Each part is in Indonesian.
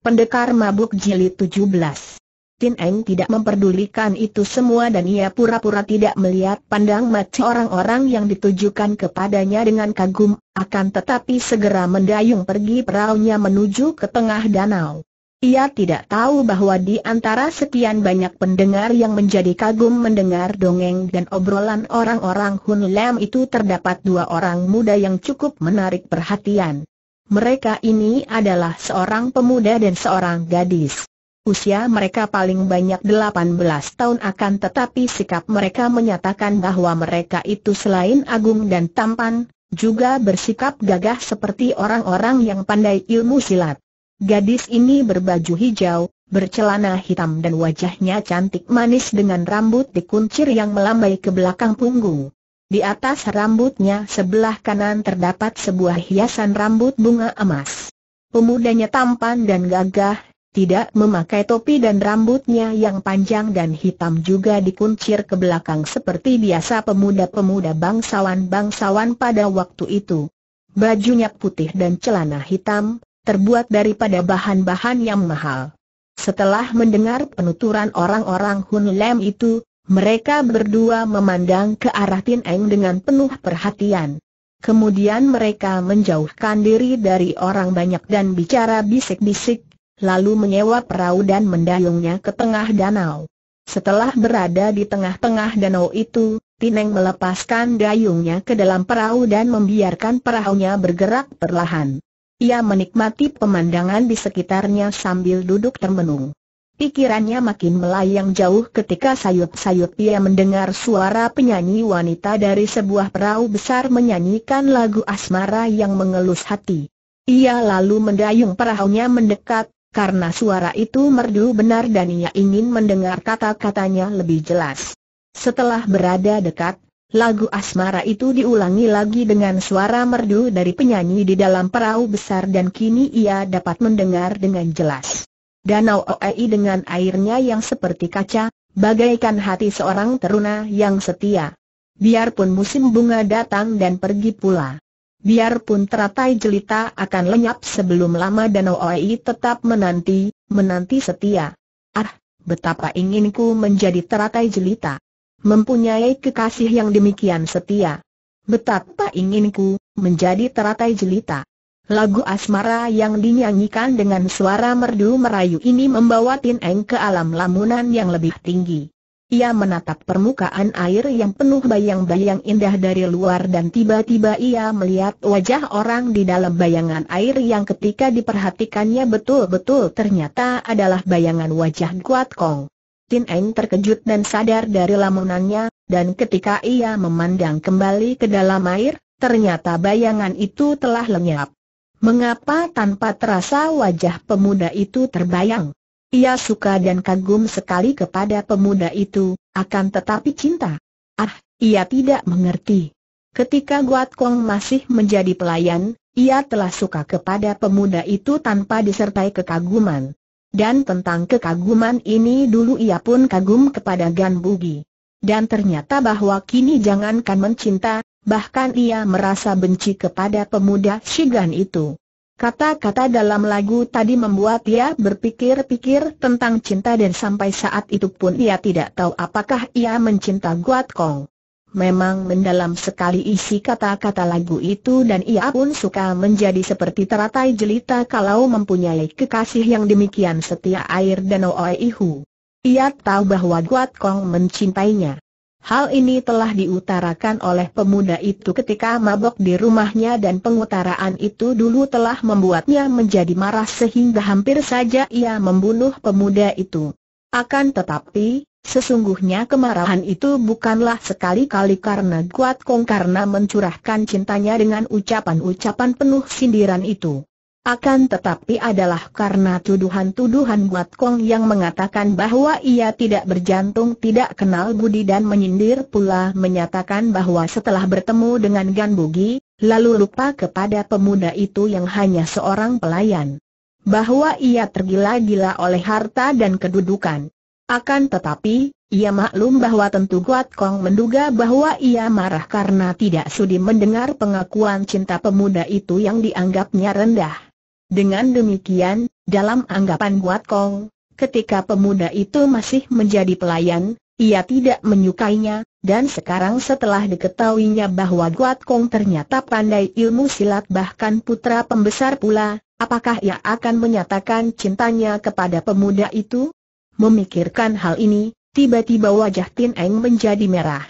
Pendekar mabuk jilid 17 Tin Eng tidak memperdulikan itu semua dan ia pura-pura tidak melihat pandang mata orang-orang yang ditujukan kepadanya dengan kagum, akan tetapi segera mendayung pergi peraunya menuju ke tengah danau. Ia tidak tahu bahwa di antara sekian banyak pendengar yang menjadi kagum mendengar dongeng dan obrolan orang-orang Hun Lam itu terdapat dua orang muda yang cukup menarik perhatian. Mereka ini adalah seorang pemuda dan seorang gadis. Usia mereka paling banyak 18 tahun akan tetapi sikap mereka menyatakan bahwa mereka itu selain agung dan tampan, juga bersikap gagah seperti orang-orang yang pandai ilmu silat. Gadis ini berbaju hijau, bercelana hitam dan wajahnya cantik manis dengan rambut dikuncir yang melambai ke belakang punggung. Di atas rambutnya sebelah kanan terdapat sebuah hiasan rambut bunga emas. Pemudanya tampan dan gagah, tidak memakai topi dan rambutnya yang panjang dan hitam juga dikuncir ke belakang seperti biasa pemuda-pemuda bangsawan-bangsawan pada waktu itu. Bajunya putih dan celana hitam, terbuat daripada bahan-bahan yang mahal. Setelah mendengar penuturan orang-orang Hun Lem itu, mereka berdua memandang ke arah Tin Eng dengan penuh perhatian. Kemudian mereka menjauhkan diri dari orang banyak dan bicara bisik-bisik, lalu menyewa perahu dan mendayungnya ke tengah danau. Setelah berada di tengah-tengah danau itu, Tin Eng melepaskan dayungnya ke dalam perahu dan membiarkan perahunya bergerak perlahan. Ia menikmati pemandangan di sekitarnya sambil duduk termenung. Pikirannya makin melayang jauh ketika sayup-sayup ia mendengar suara penyanyi wanita dari sebuah perahu besar menyanyikan lagu asmara yang mengelus hati. Ia lalu mendayung perahunya mendekat, karena suara itu merdu benar dan ia ingin mendengar kata-katanya lebih jelas. Setelah berada dekat, lagu asmara itu diulangi lagi dengan suara merdu dari penyanyi di dalam perahu besar dan kini ia dapat mendengar dengan jelas. Danau Oei dengan airnya yang seperti kaca, bagaikan hati seorang teruna yang setia. Biarpun musim bunga datang dan pergi pula. Biarpun teratai jelita akan lenyap sebelum lama Danau Oei tetap menanti, menanti setia. Ah, betapa inginku menjadi teratai jelita. Mempunyai kekasih yang demikian setia. Betapa inginku menjadi teratai jelita. Lagu asmara yang dinyanyikan dengan suara merdu merayu ini membawa Tin Eng ke alam lamunan yang lebih tinggi. Ia menatap permukaan air yang penuh bayang-bayang indah dari luar dan tiba-tiba ia melihat wajah orang di dalam bayangan air yang ketika diperhatikannya betul-betul ternyata adalah bayangan wajah Kuat Kong. Tin Eng terkejut dan sadar dari lamunannya, dan ketika ia memandang kembali ke dalam air, ternyata bayangan itu telah lenyap. Mengapa tanpa terasa wajah pemuda itu terbayang? Ia suka dan kagum sekali kepada pemuda itu, akan tetapi cinta. Ah, ia tidak mengerti. Ketika Guat Kong masih menjadi pelayan, ia telah suka kepada pemuda itu tanpa disertai kekaguman. Dan tentang kekaguman ini dulu ia pun kagum kepada Gan Bugi. Dan ternyata bahwa kini jangankan mencinta, Bahkan ia merasa benci kepada pemuda Shigan itu. Kata-kata dalam lagu tadi membuat ia berpikir-pikir tentang cinta dan sampai saat itu pun ia tidak tahu apakah ia mencinta Guat Kong. Memang mendalam sekali isi kata-kata lagu itu dan ia pun suka menjadi seperti teratai jelita kalau mempunyai kekasih yang demikian setia air danau ihu. Ia tahu bahwa Guat Kong mencintainya. Hal ini telah diutarakan oleh pemuda itu ketika mabok di rumahnya dan pengutaraan itu dulu telah membuatnya menjadi marah sehingga hampir saja ia membunuh pemuda itu. Akan tetapi, sesungguhnya kemarahan itu bukanlah sekali-kali karena kuat Kong karena mencurahkan cintanya dengan ucapan-ucapan penuh sindiran itu. Akan tetapi adalah karena tuduhan-tuduhan Buat Kong yang mengatakan bahwa ia tidak berjantung tidak kenal budi dan menyindir pula menyatakan bahwa setelah bertemu dengan Gan Bugi, lalu lupa kepada pemuda itu yang hanya seorang pelayan. Bahwa ia tergila-gila oleh harta dan kedudukan. Akan tetapi, ia maklum bahwa tentu Guat Kong menduga bahwa ia marah karena tidak sudi mendengar pengakuan cinta pemuda itu yang dianggapnya rendah. Dengan demikian, dalam anggapan Guat Kong, ketika pemuda itu masih menjadi pelayan, ia tidak menyukainya, dan sekarang setelah diketahuinya bahwa Guat Kong ternyata pandai ilmu silat bahkan putra pembesar pula, apakah ia akan menyatakan cintanya kepada pemuda itu? Memikirkan hal ini, tiba-tiba wajah Tin Eng menjadi merah.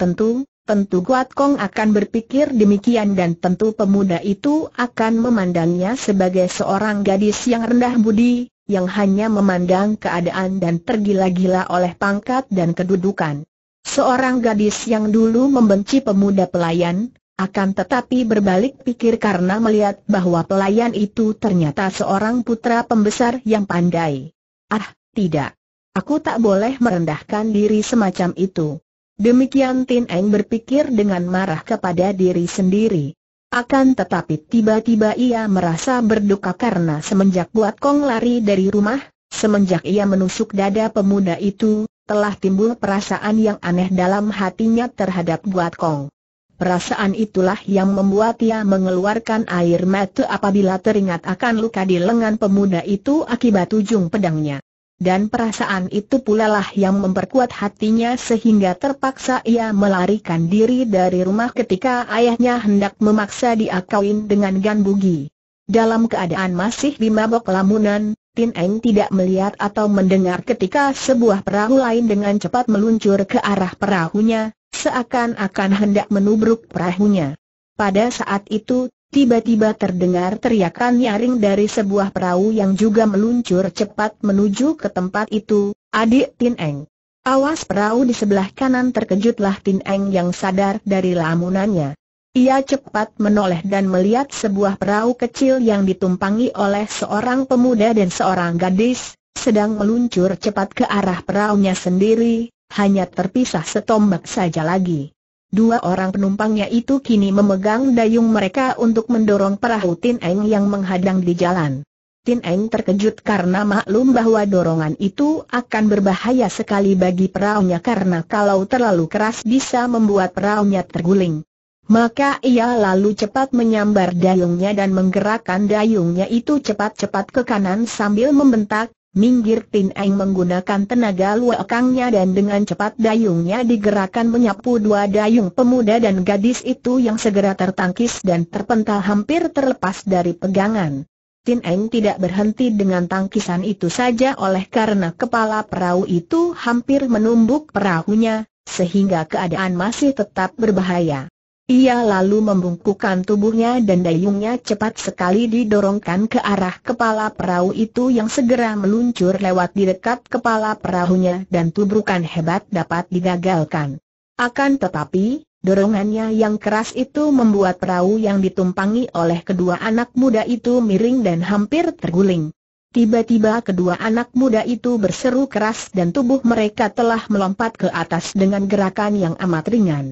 Tentu, Tentu Guat Kong akan berpikir demikian dan tentu pemuda itu akan memandangnya sebagai seorang gadis yang rendah budi, yang hanya memandang keadaan dan tergila-gila oleh pangkat dan kedudukan. Seorang gadis yang dulu membenci pemuda pelayan, akan tetapi berbalik pikir karena melihat bahwa pelayan itu ternyata seorang putra pembesar yang pandai. Ah, tidak. Aku tak boleh merendahkan diri semacam itu. Demikian Tin Eng berpikir dengan marah kepada diri sendiri. Akan tetapi tiba-tiba ia merasa berduka karena semenjak Buat Kong lari dari rumah, semenjak ia menusuk dada pemuda itu, telah timbul perasaan yang aneh dalam hatinya terhadap Buat Kong. Perasaan itulah yang membuat ia mengeluarkan air mata apabila teringat akan luka di lengan pemuda itu akibat ujung pedangnya dan perasaan itu pula lah yang memperkuat hatinya sehingga terpaksa ia melarikan diri dari rumah ketika ayahnya hendak memaksa dia kawin dengan Gan Bugi. Dalam keadaan masih di mabok lamunan, Tin Eng tidak melihat atau mendengar ketika sebuah perahu lain dengan cepat meluncur ke arah perahunya, seakan-akan hendak menubruk perahunya. Pada saat itu, Tiba-tiba terdengar teriakan nyaring dari sebuah perahu yang juga meluncur cepat menuju ke tempat itu, adik Tin Eng. Awas perahu di sebelah kanan terkejutlah Tin Eng yang sadar dari lamunannya. Ia cepat menoleh dan melihat sebuah perahu kecil yang ditumpangi oleh seorang pemuda dan seorang gadis, sedang meluncur cepat ke arah perahunya sendiri, hanya terpisah setombak saja lagi. Dua orang penumpangnya itu kini memegang dayung mereka untuk mendorong perahu Tin Eng yang menghadang di jalan. Tin Eng terkejut karena maklum bahwa dorongan itu akan berbahaya sekali bagi perahunya karena kalau terlalu keras bisa membuat perahunya terguling. Maka ia lalu cepat menyambar dayungnya dan menggerakkan dayungnya itu cepat-cepat ke kanan sambil membentak, Minggir Tin Eng menggunakan tenaga luakangnya dan dengan cepat dayungnya digerakkan menyapu dua dayung pemuda dan gadis itu yang segera tertangkis dan terpental hampir terlepas dari pegangan. Tin Eng tidak berhenti dengan tangkisan itu saja oleh karena kepala perahu itu hampir menumbuk perahunya, sehingga keadaan masih tetap berbahaya. Ia lalu membungkukkan tubuhnya dan dayungnya cepat sekali didorongkan ke arah kepala perahu itu yang segera meluncur lewat di dekat kepala perahunya dan tubrukan hebat dapat digagalkan. Akan tetapi, Dorongannya yang keras itu membuat perahu yang ditumpangi oleh kedua anak muda itu miring dan hampir terguling. Tiba-tiba kedua anak muda itu berseru keras dan tubuh mereka telah melompat ke atas dengan gerakan yang amat ringan.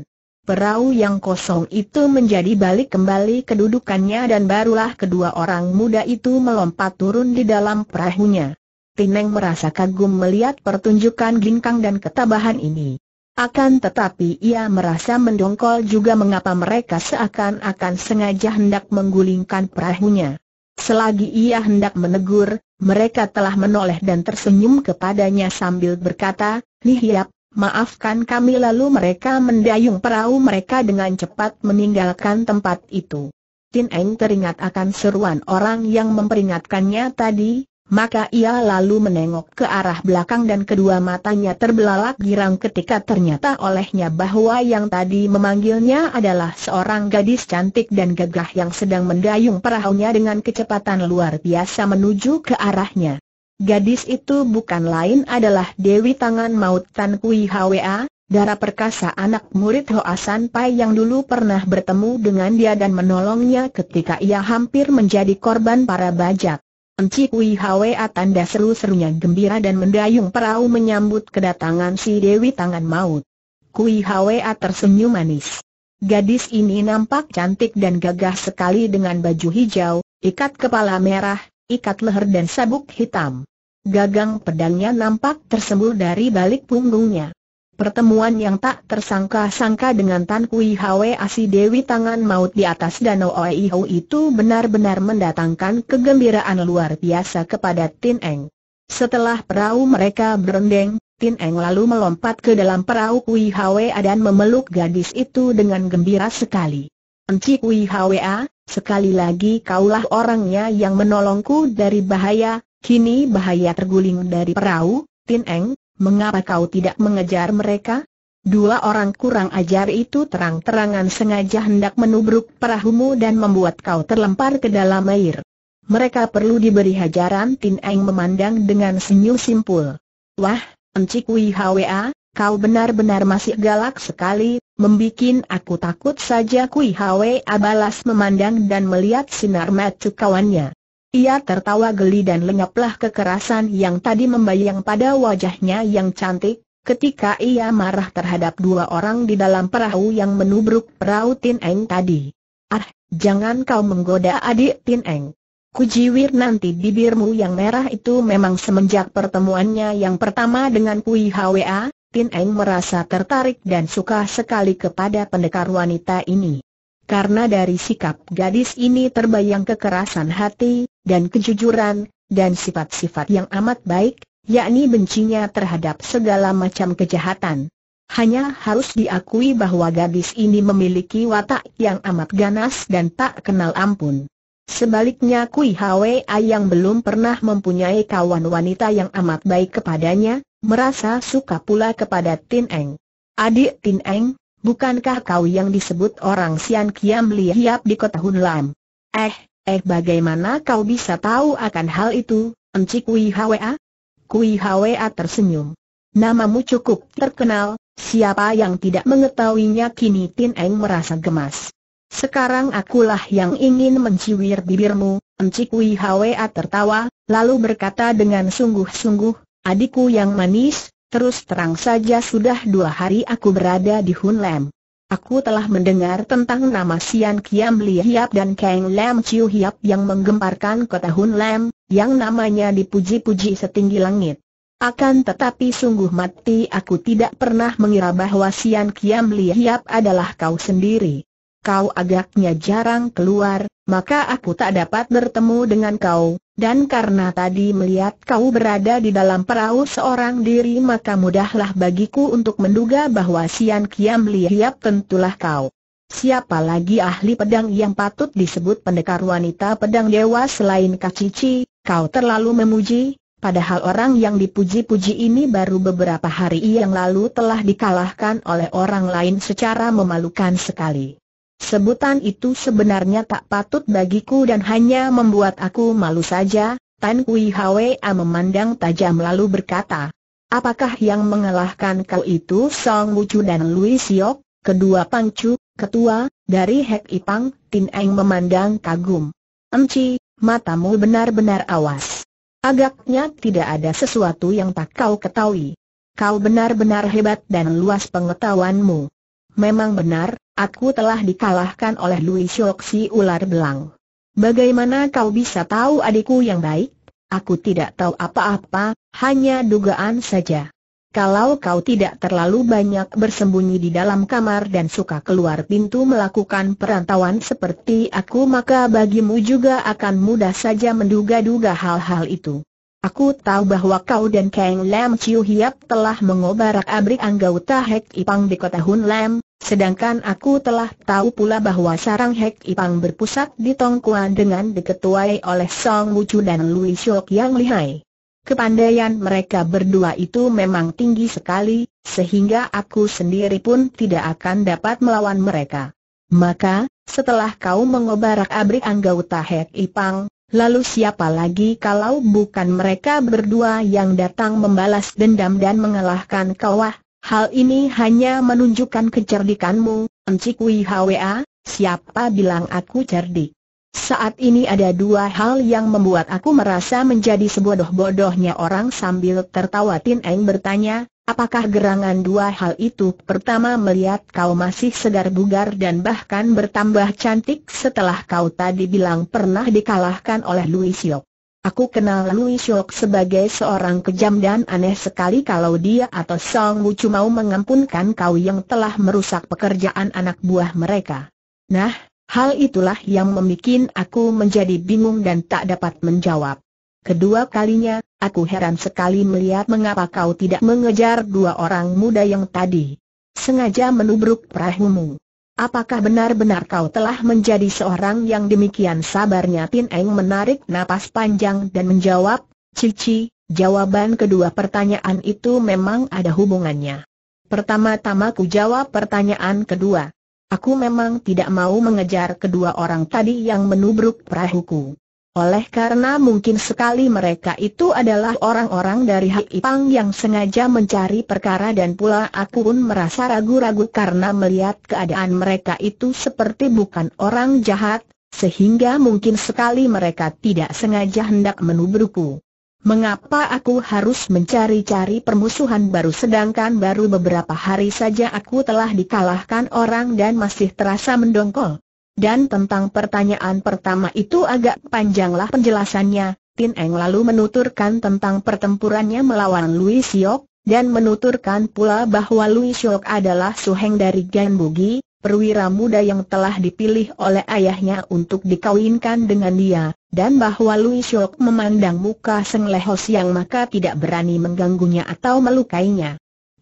Perahu yang kosong itu menjadi balik kembali kedudukannya dan barulah kedua orang muda itu melompat turun di dalam perahunya. Tineng merasa kagum melihat pertunjukan ginkang dan ketabahan ini. Akan tetapi ia merasa mendongkol juga mengapa mereka seakan-akan sengaja hendak menggulingkan perahunya. Selagi ia hendak menegur, mereka telah menoleh dan tersenyum kepadanya sambil berkata, Nihiap, Maafkan kami lalu mereka mendayung perahu mereka dengan cepat meninggalkan tempat itu. Tin Eng teringat akan seruan orang yang memperingatkannya tadi, maka ia lalu menengok ke arah belakang dan kedua matanya terbelalak girang ketika ternyata olehnya bahwa yang tadi memanggilnya adalah seorang gadis cantik dan gagah yang sedang mendayung perahunya dengan kecepatan luar biasa menuju ke arahnya. Gadis itu bukan lain adalah Dewi Tangan Maut Tan Kui Hwa, darah perkasa anak murid Hoa San Pai yang dulu pernah bertemu dengan dia dan menolongnya ketika ia hampir menjadi korban para bajak. Enci Kui Hwa tanda seru-serunya gembira dan mendayung perahu menyambut kedatangan si Dewi Tangan Maut. Kui Hwa tersenyum manis. Gadis ini nampak cantik dan gagah sekali dengan baju hijau, ikat kepala merah, ikat leher dan sabuk hitam. Gagang pedangnya nampak tersembul dari balik punggungnya. Pertemuan yang tak tersangka-sangka dengan Tan Kui Hwe Asi Dewi Tangan Maut di atas Danau Oei Ho itu benar-benar mendatangkan kegembiraan luar biasa kepada Tin Eng. Setelah perahu mereka berendeng, Tin Eng lalu melompat ke dalam perahu Kui Hwa dan memeluk gadis itu dengan gembira sekali. Enci Kui A, Sekali lagi kaulah orangnya yang menolongku dari bahaya, kini bahaya terguling dari perahu, Tin Eng, mengapa kau tidak mengejar mereka? Dua orang kurang ajar itu terang-terangan sengaja hendak menubruk perahumu dan membuat kau terlempar ke dalam air. Mereka perlu diberi hajaran Tin Eng memandang dengan senyum simpul. Wah, Encik Wihwa, kau benar-benar masih galak sekali, Membikin aku takut saja Kui Hwe Abalas memandang dan melihat sinar mata kawannya. Ia tertawa geli dan lenyaplah kekerasan yang tadi membayang pada wajahnya yang cantik, ketika ia marah terhadap dua orang di dalam perahu yang menubruk perahu Tin Eng tadi. Ah, jangan kau menggoda adik Tin Eng. Kujiwir nanti bibirmu yang merah itu memang semenjak pertemuannya yang pertama dengan Kui Hwa, Tin Eng merasa tertarik dan suka sekali kepada pendekar wanita ini. Karena dari sikap gadis ini terbayang kekerasan hati, dan kejujuran, dan sifat-sifat yang amat baik, yakni bencinya terhadap segala macam kejahatan. Hanya harus diakui bahwa gadis ini memiliki watak yang amat ganas dan tak kenal ampun. Sebaliknya Kui Hwa yang belum pernah mempunyai kawan wanita yang amat baik kepadanya, merasa suka pula kepada Tin Eng. Adik Tin Eng, bukankah kau yang disebut orang Sian Kiam Liap di kota Hunlam? Eh, eh bagaimana kau bisa tahu akan hal itu, Enci Kui Hwa? Kui Hwa tersenyum. Namamu cukup terkenal, siapa yang tidak mengetahuinya kini Tin Eng merasa gemas. Sekarang akulah yang ingin menciwir bibirmu, Enci Kui Hwa tertawa, lalu berkata dengan sungguh-sungguh, Adikku yang manis, terus terang saja sudah dua hari aku berada di Hun Lam. Aku telah mendengar tentang nama Sian Kiam Li Hiap dan Kang Lam Chiu Hiap yang menggemparkan kota Hun Lam, yang namanya dipuji-puji setinggi langit. Akan tetapi sungguh mati aku tidak pernah mengira bahwa Sian Kiam Li Hiap adalah kau sendiri. Kau agaknya jarang keluar, maka aku tak dapat bertemu dengan kau, dan karena tadi melihat kau berada di dalam perahu seorang diri maka mudahlah bagiku untuk menduga bahwa Sian Kiam Lihiap tentulah kau. Siapa lagi ahli pedang yang patut disebut pendekar wanita pedang dewa selain Kak Cici, kau terlalu memuji, Padahal orang yang dipuji-puji ini baru beberapa hari yang lalu telah dikalahkan oleh orang lain secara memalukan sekali. Sebutan itu sebenarnya tak patut bagiku dan hanya membuat aku malu saja, Tan Kui Hwa memandang tajam lalu berkata, Apakah yang mengalahkan kau itu Song Wuchu dan Lui Siok, kedua Pangcu, ketua, dari Hek Ipang, Tin Eng memandang kagum. Enci, matamu benar-benar awas. Agaknya tidak ada sesuatu yang tak kau ketahui. Kau benar-benar hebat dan luas pengetahuanmu. Memang benar, Aku telah dikalahkan oleh Lui Shok si ular belang. Bagaimana kau bisa tahu adikku yang baik? Aku tidak tahu apa-apa, hanya dugaan saja. Kalau kau tidak terlalu banyak bersembunyi di dalam kamar dan suka keluar pintu melakukan perantauan seperti aku maka bagimu juga akan mudah saja menduga-duga hal-hal itu. Aku tahu bahwa kau dan Kang Lam Chiu Hiap telah mengobarak abrik anggota Hek Ipang di kota Hun Lam, Sedangkan aku telah tahu pula bahwa sarang Hek Ipang berpusat di Tongkuan dengan diketuai oleh Song Wuchu dan Lui Shok yang lihai. Kepandaian mereka berdua itu memang tinggi sekali, sehingga aku sendiri pun tidak akan dapat melawan mereka. Maka, setelah kau mengobarak abrik anggota Hek Ipang, lalu siapa lagi kalau bukan mereka berdua yang datang membalas dendam dan mengalahkan kawah? Hal ini hanya menunjukkan kecerdikanmu, Encik Hwa, siapa bilang aku cerdik? Saat ini ada dua hal yang membuat aku merasa menjadi sebodoh-bodohnya orang sambil tertawa Tin Eng bertanya, apakah gerangan dua hal itu? Pertama melihat kau masih segar bugar dan bahkan bertambah cantik setelah kau tadi bilang pernah dikalahkan oleh Louis Yok. Aku kenal Lui Shok sebagai seorang kejam dan aneh sekali kalau dia atau Song Wucu mau mengampunkan kau yang telah merusak pekerjaan anak buah mereka. Nah, hal itulah yang membuat aku menjadi bingung dan tak dapat menjawab. Kedua kalinya, aku heran sekali melihat mengapa kau tidak mengejar dua orang muda yang tadi. Sengaja menubruk perahumu. Apakah benar-benar kau telah menjadi seorang yang demikian sabarnya Tin Eng menarik napas panjang dan menjawab, Cici, jawaban kedua pertanyaan itu memang ada hubungannya. Pertama-tama ku jawab pertanyaan kedua. Aku memang tidak mau mengejar kedua orang tadi yang menubruk perahuku. Oleh karena mungkin sekali mereka itu adalah orang-orang dari Haipang yang sengaja mencari perkara dan pula aku pun merasa ragu-ragu karena melihat keadaan mereka itu seperti bukan orang jahat, sehingga mungkin sekali mereka tidak sengaja hendak menubrukku. Mengapa aku harus mencari-cari permusuhan baru sedangkan baru beberapa hari saja aku telah dikalahkan orang dan masih terasa mendongkol? Dan tentang pertanyaan pertama itu agak panjanglah penjelasannya, Tin Eng lalu menuturkan tentang pertempurannya melawan Louis Siok, dan menuturkan pula bahwa Louis Siok adalah suheng dari Gan Bugi, perwira muda yang telah dipilih oleh ayahnya untuk dikawinkan dengan dia, dan bahwa Louis Siok memandang muka Seng Lehos yang maka tidak berani mengganggunya atau melukainya.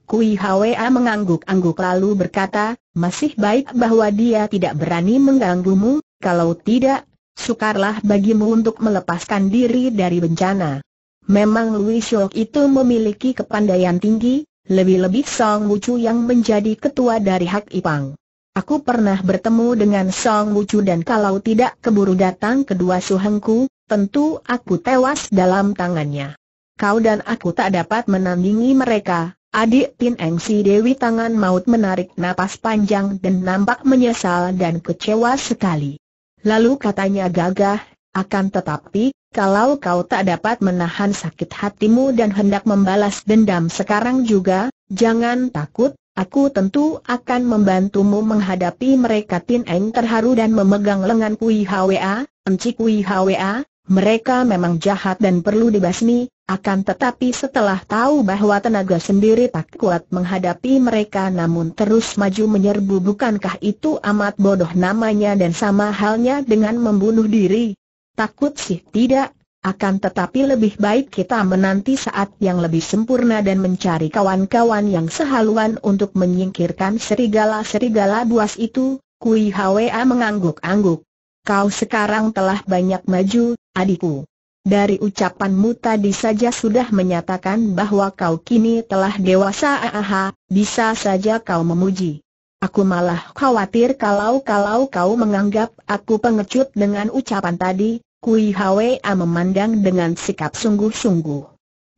Kui Hwa mengangguk-angguk lalu berkata, masih baik bahwa dia tidak berani mengganggumu, kalau tidak, sukarlah bagimu untuk melepaskan diri dari bencana. Memang Lui Shok itu memiliki kepandaian tinggi, lebih-lebih Song Wucu yang menjadi ketua dari Hak Ipang. Aku pernah bertemu dengan Song Wucu dan kalau tidak keburu datang kedua suhengku, tentu aku tewas dalam tangannya. Kau dan aku tak dapat menandingi mereka, Adik Tin Eng Si Dewi tangan maut menarik napas panjang dan nampak menyesal dan kecewa sekali. Lalu katanya gagah, akan tetapi, kalau kau tak dapat menahan sakit hatimu dan hendak membalas dendam sekarang juga, jangan takut, aku tentu akan membantumu menghadapi mereka Tin Eng terharu dan memegang lengan Kui Hwa, Enci Kui Hwa, mereka memang jahat dan perlu dibasmi, akan tetapi setelah tahu bahwa tenaga sendiri tak kuat menghadapi mereka namun terus maju menyerbu bukankah itu amat bodoh namanya dan sama halnya dengan membunuh diri? Takut sih tidak, akan tetapi lebih baik kita menanti saat yang lebih sempurna dan mencari kawan-kawan yang sehaluan untuk menyingkirkan serigala-serigala buas itu, Kui Hwa mengangguk-angguk. Kau sekarang telah banyak maju, adikku. Dari ucapanmu tadi saja sudah menyatakan bahwa kau kini telah dewasa aha, bisa saja kau memuji. Aku malah khawatir kalau-kalau kau menganggap aku pengecut dengan ucapan tadi, Kui Hwa memandang dengan sikap sungguh-sungguh.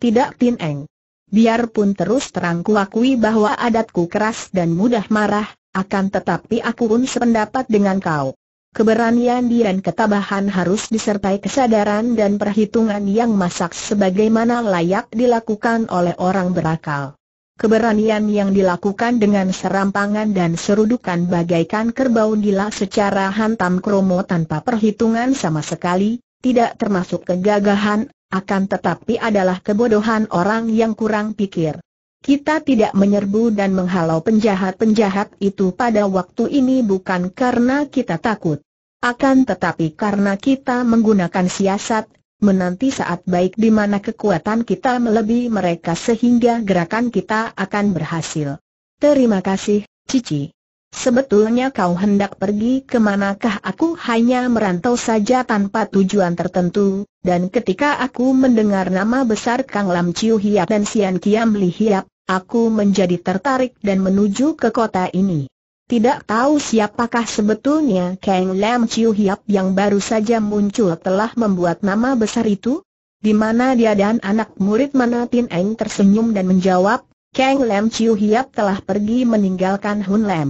Tidak Tin Eng. Biarpun terus terang kuakui bahwa adatku keras dan mudah marah, akan tetapi aku pun sependapat dengan kau. Keberanian dan ketabahan harus disertai kesadaran dan perhitungan yang masak sebagaimana layak dilakukan oleh orang berakal. Keberanian yang dilakukan dengan serampangan dan serudukan bagaikan kerbau gila secara hantam kromo tanpa perhitungan sama sekali, tidak termasuk kegagahan, akan tetapi adalah kebodohan orang yang kurang pikir. Kita tidak menyerbu dan menghalau penjahat-penjahat itu pada waktu ini bukan karena kita takut. Akan tetapi karena kita menggunakan siasat, menanti saat baik di mana kekuatan kita melebihi mereka sehingga gerakan kita akan berhasil. Terima kasih, Cici. Sebetulnya kau hendak pergi ke manakah aku hanya merantau saja tanpa tujuan tertentu, dan ketika aku mendengar nama besar Kang Lam Chiu Hiap dan Sian Kiam Li Hiap, aku menjadi tertarik dan menuju ke kota ini. Tidak tahu siapakah sebetulnya Kang Lam Chiu Hiap yang baru saja muncul telah membuat nama besar itu? Di mana dia dan anak murid Tin Eng tersenyum dan menjawab, Kang Lam Chiu Hiap telah pergi meninggalkan Hun Lam.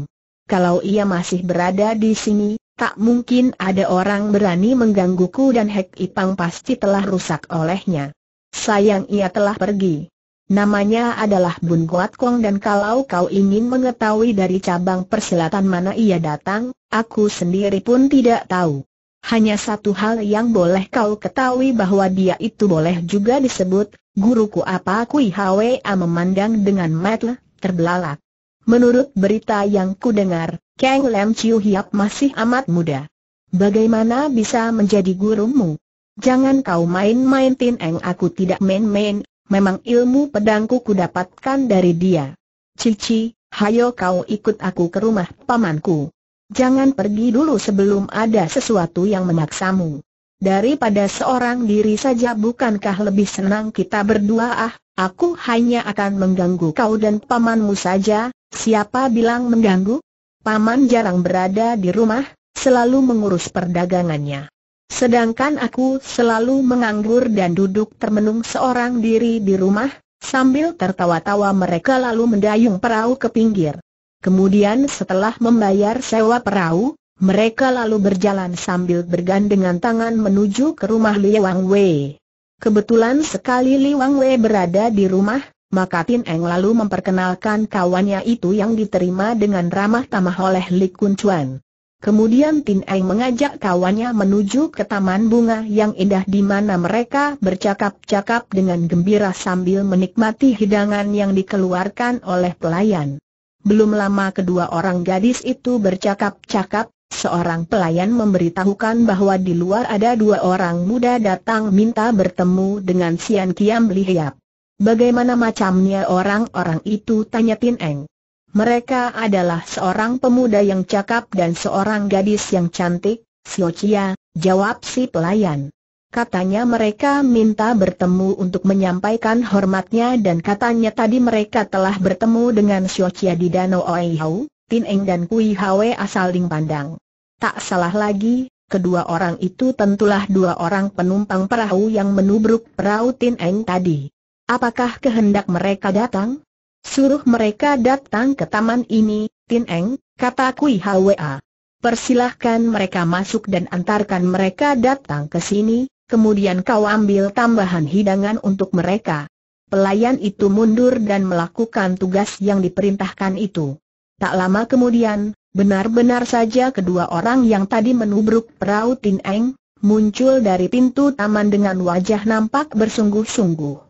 Kalau ia masih berada di sini, tak mungkin ada orang berani menggangguku dan Hek Ipang pasti telah rusak olehnya. Sayang ia telah pergi. Namanya adalah Bun Guat Kong dan kalau kau ingin mengetahui dari cabang persilatan mana ia datang, aku sendiri pun tidak tahu. Hanya satu hal yang boleh kau ketahui bahwa dia itu boleh juga disebut, guruku apa Kui Hwa memandang dengan mata terbelalak. Menurut berita yang ku dengar, Kang Lam Chiu Hiap masih amat muda. Bagaimana bisa menjadi gurumu? Jangan kau main-main Tin Eng aku tidak main-main, memang ilmu pedangku ku dapatkan dari dia. Cici, hayo kau ikut aku ke rumah pamanku. Jangan pergi dulu sebelum ada sesuatu yang memaksamu. Daripada seorang diri saja bukankah lebih senang kita berdua ah, aku hanya akan mengganggu kau dan pamanmu saja, siapa bilang mengganggu? Paman jarang berada di rumah, selalu mengurus perdagangannya. Sedangkan aku selalu menganggur dan duduk termenung seorang diri di rumah, sambil tertawa-tawa mereka lalu mendayung perahu ke pinggir. Kemudian setelah membayar sewa perahu, mereka lalu berjalan sambil bergandengan tangan menuju ke rumah Li Wang Wei. Kebetulan sekali Li Wang Wei berada di rumah, maka Tin Eng lalu memperkenalkan kawannya itu yang diterima dengan ramah tamah oleh Li Kun Chuan. Kemudian Tin Eng mengajak kawannya menuju ke taman bunga yang indah di mana mereka bercakap-cakap dengan gembira sambil menikmati hidangan yang dikeluarkan oleh pelayan. Belum lama kedua orang gadis itu bercakap-cakap, seorang pelayan memberitahukan bahwa di luar ada dua orang muda datang minta bertemu dengan Sian Kiam Lihiap. Bagaimana macamnya orang-orang itu tanya Tin Eng. Mereka adalah seorang pemuda yang cakap dan seorang gadis yang cantik, Chia, jawab si pelayan. Katanya mereka minta bertemu untuk menyampaikan hormatnya dan katanya tadi mereka telah bertemu dengan Chia di Danau Oihau, Tin Eng dan Kui Hwe asal Ling Pandang. Tak salah lagi, kedua orang itu tentulah dua orang penumpang perahu yang menubruk perahu Tin Eng tadi. Apakah kehendak mereka datang? Suruh mereka datang ke taman ini, Tin Eng, kata Kui Hwa. Persilahkan mereka masuk dan antarkan mereka datang ke sini, kemudian kau ambil tambahan hidangan untuk mereka. Pelayan itu mundur dan melakukan tugas yang diperintahkan itu. Tak lama kemudian, benar-benar saja kedua orang yang tadi menubruk perahu Tin Eng, muncul dari pintu taman dengan wajah nampak bersungguh-sungguh.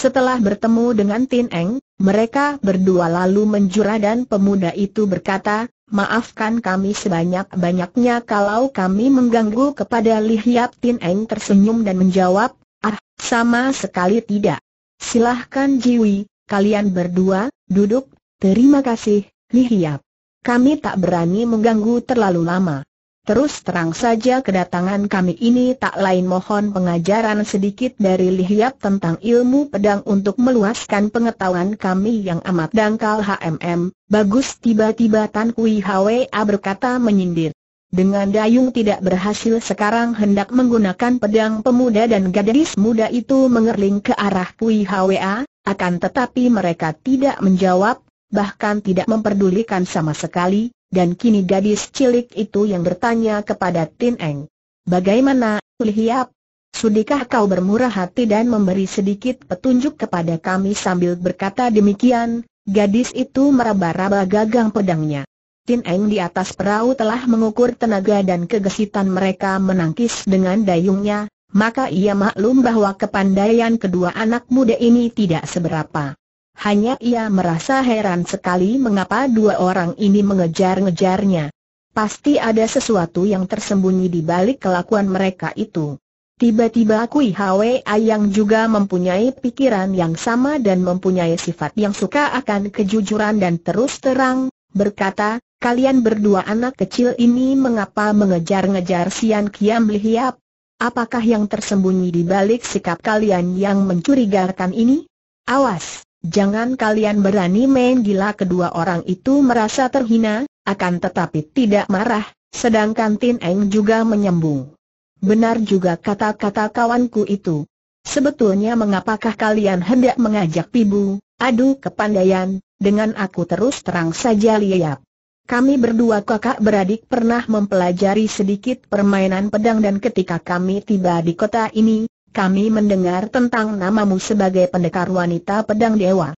Setelah bertemu dengan Tin Eng, mereka berdua lalu menjura dan pemuda itu berkata, Maafkan kami sebanyak-banyaknya kalau kami mengganggu kepada Li Hiap Tin Eng tersenyum dan menjawab, Ah, sama sekali tidak. Silahkan Jiwi, kalian berdua, duduk, terima kasih, Li Hiap. Kami tak berani mengganggu terlalu lama. Terus terang saja kedatangan kami ini tak lain mohon pengajaran sedikit dari Lihiap tentang ilmu pedang untuk meluaskan pengetahuan kami yang amat dangkal HMM. Bagus tiba-tiba Tan Kui Hwa berkata menyindir. Dengan dayung tidak berhasil sekarang hendak menggunakan pedang pemuda dan gadis muda itu mengerling ke arah Kui Hwa, akan tetapi mereka tidak menjawab, bahkan tidak memperdulikan sama sekali, dan kini gadis cilik itu yang bertanya kepada Tin Eng. Bagaimana, Lihiap? Sudikah kau bermurah hati dan memberi sedikit petunjuk kepada kami sambil berkata demikian, gadis itu meraba-raba gagang pedangnya. Tin Eng di atas perahu telah mengukur tenaga dan kegesitan mereka menangkis dengan dayungnya, maka ia maklum bahwa kepandaian kedua anak muda ini tidak seberapa hanya ia merasa heran sekali mengapa dua orang ini mengejar-ngejarnya. Pasti ada sesuatu yang tersembunyi di balik kelakuan mereka itu. Tiba-tiba Kui Hwa yang juga mempunyai pikiran yang sama dan mempunyai sifat yang suka akan kejujuran dan terus terang, berkata, kalian berdua anak kecil ini mengapa mengejar-ngejar Sian Kiam Lihiap? Apakah yang tersembunyi di balik sikap kalian yang mencurigakan ini? Awas! Jangan kalian berani main gila kedua orang itu merasa terhina, akan tetapi tidak marah, sedangkan Tin Eng juga menyembung. Benar juga kata-kata kawanku itu. Sebetulnya mengapakah kalian hendak mengajak Pibu, adu kepandaian, dengan aku terus terang saja liap. Kami berdua kakak beradik pernah mempelajari sedikit permainan pedang dan ketika kami tiba di kota ini, kami mendengar tentang namamu sebagai pendekar wanita pedang dewa.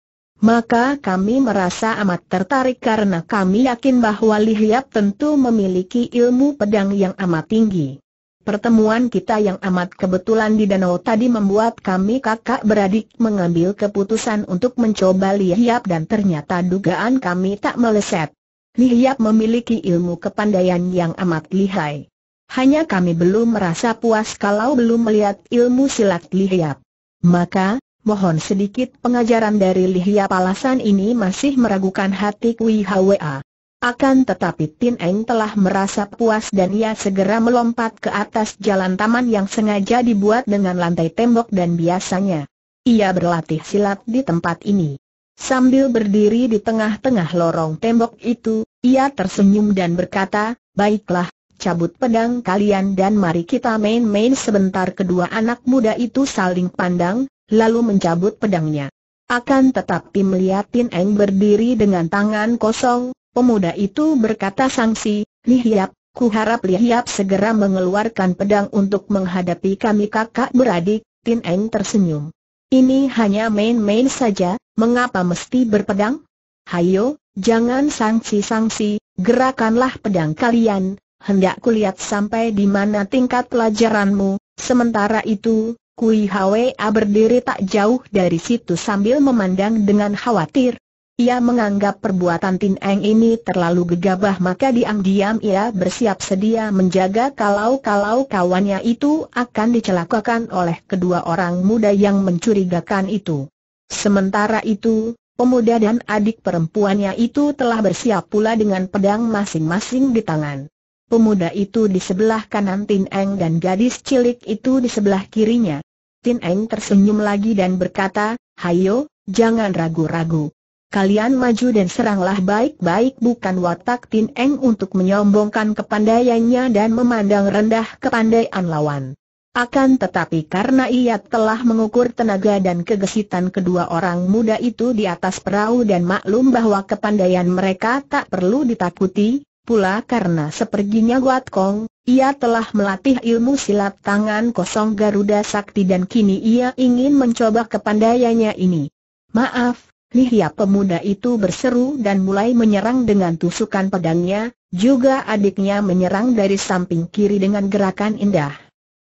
Maka kami merasa amat tertarik karena kami yakin bahwa Lihiap tentu memiliki ilmu pedang yang amat tinggi. Pertemuan kita yang amat kebetulan di danau tadi membuat kami kakak beradik mengambil keputusan untuk mencoba Lihiap dan ternyata dugaan kami tak meleset. Lihiap memiliki ilmu kepandaian yang amat lihai. Hanya kami belum merasa puas kalau belum melihat ilmu silat Lihiap. Maka, mohon sedikit pengajaran dari Lihiap alasan ini masih meragukan hati Kui Hwa. Akan tetapi Tin Eng telah merasa puas dan ia segera melompat ke atas jalan taman yang sengaja dibuat dengan lantai tembok dan biasanya. Ia berlatih silat di tempat ini. Sambil berdiri di tengah-tengah lorong tembok itu, ia tersenyum dan berkata, Baiklah, cabut pedang kalian dan mari kita main-main sebentar kedua anak muda itu saling pandang, lalu mencabut pedangnya. Akan tetapi melihat Tin Eng berdiri dengan tangan kosong, pemuda itu berkata sangsi, Lihiap, ku harap Lihiap segera mengeluarkan pedang untuk menghadapi kami kakak beradik, Tin Eng tersenyum. Ini hanya main-main saja, mengapa mesti berpedang? Hayo, jangan sangsi-sangsi, gerakanlah pedang kalian, hendak kulihat sampai di mana tingkat pelajaranmu. Sementara itu, Kui Hwa berdiri tak jauh dari situ sambil memandang dengan khawatir. Ia menganggap perbuatan Tin Eng ini terlalu gegabah maka diam-diam ia bersiap sedia menjaga kalau-kalau kawannya itu akan dicelakakan oleh kedua orang muda yang mencurigakan itu. Sementara itu, pemuda dan adik perempuannya itu telah bersiap pula dengan pedang masing-masing di tangan. Pemuda itu di sebelah kanan Tin Eng dan gadis cilik itu di sebelah kirinya. Tin Eng tersenyum lagi dan berkata, Hayo, jangan ragu-ragu. Kalian maju dan seranglah baik-baik bukan watak Tin Eng untuk menyombongkan kepandaiannya dan memandang rendah kepandaian lawan. Akan tetapi karena ia telah mengukur tenaga dan kegesitan kedua orang muda itu di atas perahu dan maklum bahwa kepandaian mereka tak perlu ditakuti, Pula karena seperginya Guat Kong, ia telah melatih ilmu silat tangan kosong Garuda Sakti dan kini ia ingin mencoba kepandaiannya ini. Maaf, Lihia pemuda itu berseru dan mulai menyerang dengan tusukan pedangnya, juga adiknya menyerang dari samping kiri dengan gerakan indah.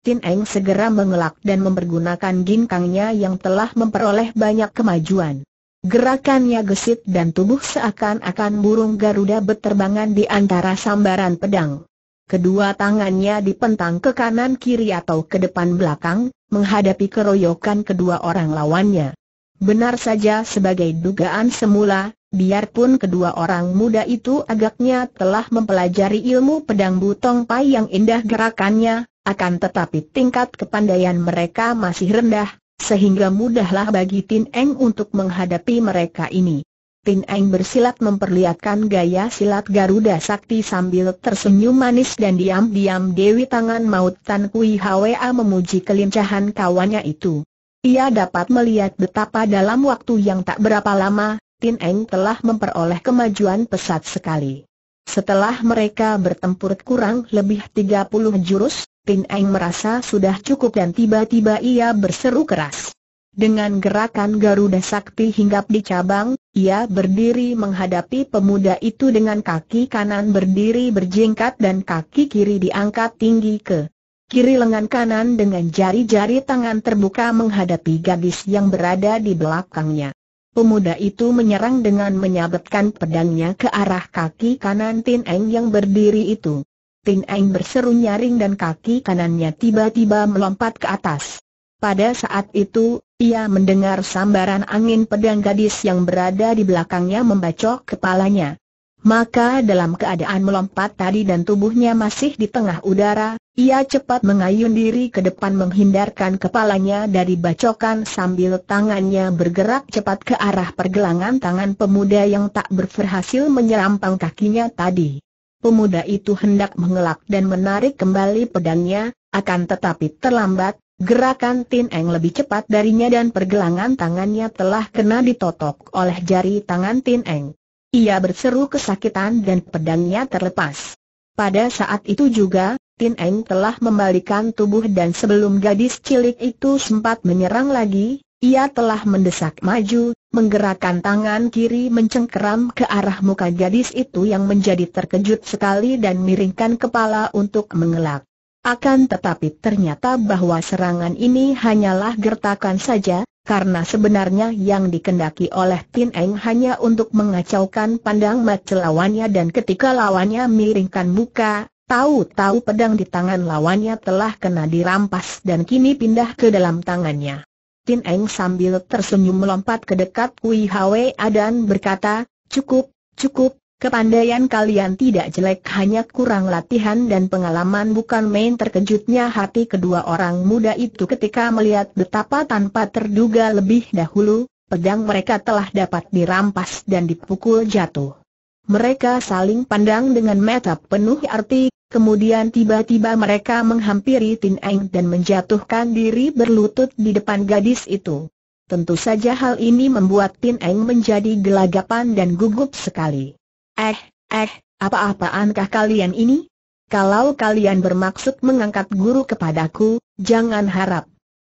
Tin Eng segera mengelak dan mempergunakan ginkangnya yang telah memperoleh banyak kemajuan. Gerakannya gesit dan tubuh seakan-akan burung Garuda berterbangan di antara sambaran pedang. Kedua tangannya dipentang ke kanan kiri atau ke depan belakang, menghadapi keroyokan kedua orang lawannya. Benar saja sebagai dugaan semula, biarpun kedua orang muda itu agaknya telah mempelajari ilmu pedang butong pai yang indah gerakannya, akan tetapi tingkat kepandaian mereka masih rendah, sehingga mudahlah bagi Tin Eng untuk menghadapi mereka ini. Tin Eng bersilat memperlihatkan gaya silat Garuda Sakti sambil tersenyum manis dan diam-diam Dewi Tangan Maut Tan Kui Hwa memuji kelincahan kawannya itu. Ia dapat melihat betapa dalam waktu yang tak berapa lama, Tin Eng telah memperoleh kemajuan pesat sekali. Setelah mereka bertempur kurang lebih 30 jurus, Tin Eng merasa sudah cukup dan tiba-tiba ia berseru keras. Dengan gerakan Garuda Sakti hinggap di cabang, ia berdiri menghadapi pemuda itu dengan kaki kanan berdiri berjingkat dan kaki kiri diangkat tinggi ke kiri lengan kanan dengan jari-jari tangan terbuka menghadapi gadis yang berada di belakangnya. Pemuda itu menyerang dengan menyabetkan pedangnya ke arah kaki kanan Tin Eng yang berdiri itu. Ting Eng berseru nyaring dan kaki kanannya tiba-tiba melompat ke atas. Pada saat itu, ia mendengar sambaran angin pedang gadis yang berada di belakangnya membacok kepalanya. Maka dalam keadaan melompat tadi dan tubuhnya masih di tengah udara, ia cepat mengayun diri ke depan menghindarkan kepalanya dari bacokan sambil tangannya bergerak cepat ke arah pergelangan tangan pemuda yang tak berhasil menyerampang kakinya tadi. Pemuda itu hendak mengelak dan menarik kembali pedangnya, akan tetapi terlambat, gerakan Tin Eng lebih cepat darinya dan pergelangan tangannya telah kena ditotok oleh jari tangan Tin Eng. Ia berseru kesakitan dan pedangnya terlepas. Pada saat itu juga, Tin Eng telah membalikan tubuh dan sebelum gadis cilik itu sempat menyerang lagi, ia telah mendesak maju, menggerakkan tangan kiri mencengkeram ke arah muka gadis itu yang menjadi terkejut sekali dan miringkan kepala untuk mengelak. Akan tetapi ternyata bahwa serangan ini hanyalah gertakan saja, karena sebenarnya yang dikendaki oleh Tin Eng hanya untuk mengacaukan pandang mata lawannya dan ketika lawannya miringkan muka, Tahu-tahu pedang di tangan lawannya telah kena dirampas dan kini pindah ke dalam tangannya. Tin Eng sambil tersenyum melompat ke dekat Kui Hwa dan berkata, cukup, cukup, kepandaian kalian tidak jelek hanya kurang latihan dan pengalaman bukan main terkejutnya hati kedua orang muda itu ketika melihat betapa tanpa terduga lebih dahulu, pedang mereka telah dapat dirampas dan dipukul jatuh. Mereka saling pandang dengan mata penuh arti, Kemudian tiba-tiba mereka menghampiri Tin Eng dan menjatuhkan diri berlutut di depan gadis itu. Tentu saja hal ini membuat Tin Eng menjadi gelagapan dan gugup sekali. Eh, eh, apa-apaankah kalian ini? Kalau kalian bermaksud mengangkat guru kepadaku, jangan harap.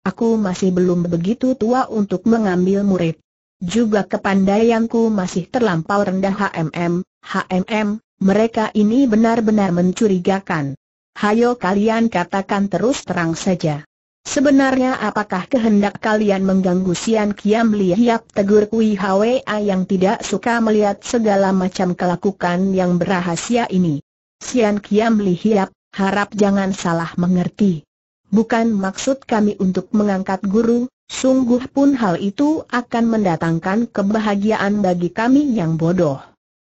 Aku masih belum begitu tua untuk mengambil murid. Juga kepandaianku masih terlampau rendah HMM, HMM, mereka ini benar-benar mencurigakan. Hayo kalian katakan terus terang saja. Sebenarnya apakah kehendak kalian mengganggu Sian Kiam Lihiap tegur Kui Hwa yang tidak suka melihat segala macam kelakukan yang berahasia ini? Sian Kiam Lihiap, harap jangan salah mengerti. Bukan maksud kami untuk mengangkat guru, sungguh pun hal itu akan mendatangkan kebahagiaan bagi kami yang bodoh.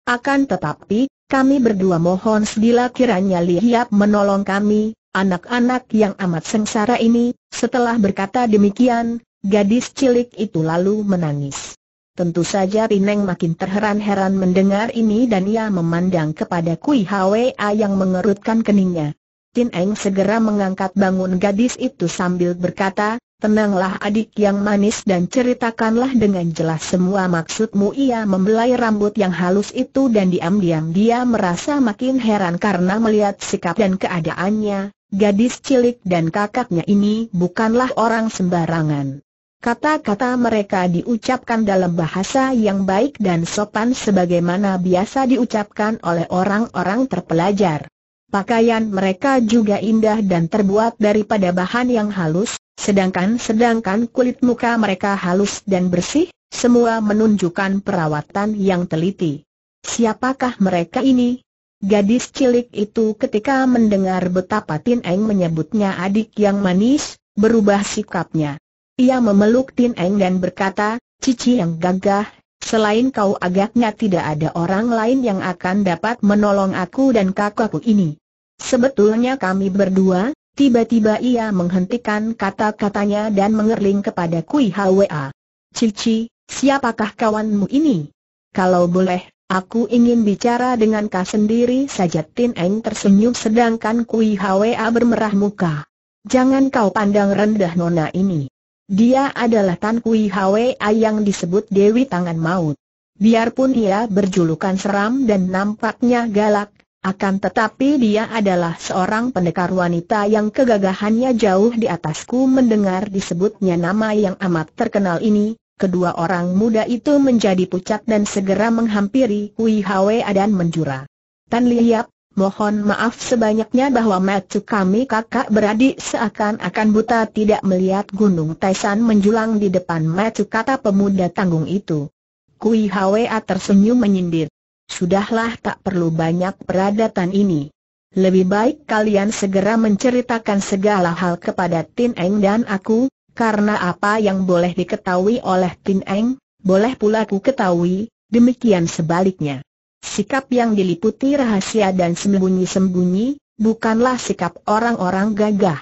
Akan tetapi, kami berdua mohon sedila kiranya Lihiap menolong kami, anak-anak yang amat sengsara ini, setelah berkata demikian, gadis cilik itu lalu menangis. Tentu saja Pineng makin terheran-heran mendengar ini dan ia memandang kepada Kui Hwa yang mengerutkan keningnya. Tin Eng segera mengangkat bangun gadis itu sambil berkata, Tenanglah adik yang manis dan ceritakanlah dengan jelas semua maksudmu Ia membelai rambut yang halus itu dan diam-diam dia merasa makin heran karena melihat sikap dan keadaannya Gadis cilik dan kakaknya ini bukanlah orang sembarangan Kata-kata mereka diucapkan dalam bahasa yang baik dan sopan sebagaimana biasa diucapkan oleh orang-orang terpelajar Pakaian mereka juga indah dan terbuat daripada bahan yang halus Sedangkan-sedangkan kulit muka mereka halus dan bersih, semua menunjukkan perawatan yang teliti. Siapakah mereka ini? Gadis cilik itu ketika mendengar betapa Tin Eng menyebutnya adik yang manis, berubah sikapnya. Ia memeluk Tin Eng dan berkata, Cici yang gagah, selain kau agaknya tidak ada orang lain yang akan dapat menolong aku dan kakakku ini. Sebetulnya kami berdua, Tiba-tiba ia menghentikan kata-katanya dan mengerling kepada Kui Hwa. Cici, siapakah kawanmu ini? Kalau boleh, aku ingin bicara dengan kau sendiri saja Tin Eng tersenyum sedangkan Kui Hwa bermerah muka. Jangan kau pandang rendah nona ini. Dia adalah Tan Kui Hwa yang disebut Dewi Tangan Maut. Biarpun ia berjulukan seram dan nampaknya galak, akan tetapi dia adalah seorang pendekar wanita yang kegagahannya jauh di atasku mendengar disebutnya nama yang amat terkenal ini, kedua orang muda itu menjadi pucat dan segera menghampiri Hui Hwe dan menjura. Tan Liap, mohon maaf sebanyaknya bahwa matu kami kakak beradik seakan-akan buta tidak melihat gunung Taisan menjulang di depan matu kata pemuda tanggung itu. Kui Hwa tersenyum menyindir. Sudahlah tak perlu banyak peradatan ini. Lebih baik kalian segera menceritakan segala hal kepada Tin Eng dan aku, karena apa yang boleh diketahui oleh Tin Eng, boleh pula ku ketahui, demikian sebaliknya. Sikap yang diliputi rahasia dan sembunyi-sembunyi, bukanlah sikap orang-orang gagah.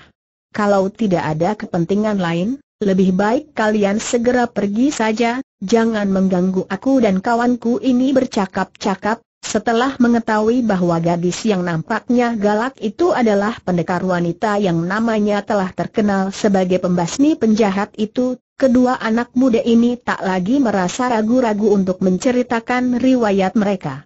Kalau tidak ada kepentingan lain, lebih baik kalian segera pergi saja, jangan mengganggu aku dan kawanku ini bercakap-cakap, setelah mengetahui bahwa gadis yang nampaknya galak itu adalah pendekar wanita yang namanya telah terkenal sebagai pembasmi penjahat itu, kedua anak muda ini tak lagi merasa ragu-ragu untuk menceritakan riwayat mereka.